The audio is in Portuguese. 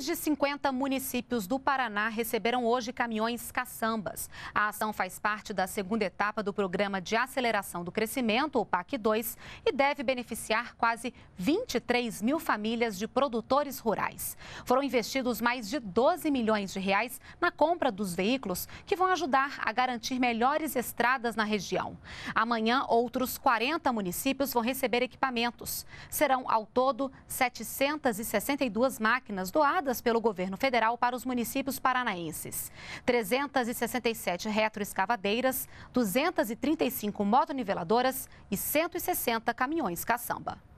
Mais de 50 municípios do Paraná receberam hoje caminhões caçambas. A ação faz parte da segunda etapa do Programa de Aceleração do Crescimento, o PAC 2, e deve beneficiar quase 23 mil famílias de produtores rurais. Foram investidos mais de 12 milhões de reais na compra dos veículos que vão ajudar a garantir melhores estradas na região. Amanhã, outros 40 municípios vão receber equipamentos. Serão ao todo 762 máquinas doadas pelo governo federal para os municípios paranaenses. 367 retroescavadeiras, 235 motoniveladoras e 160 caminhões caçamba.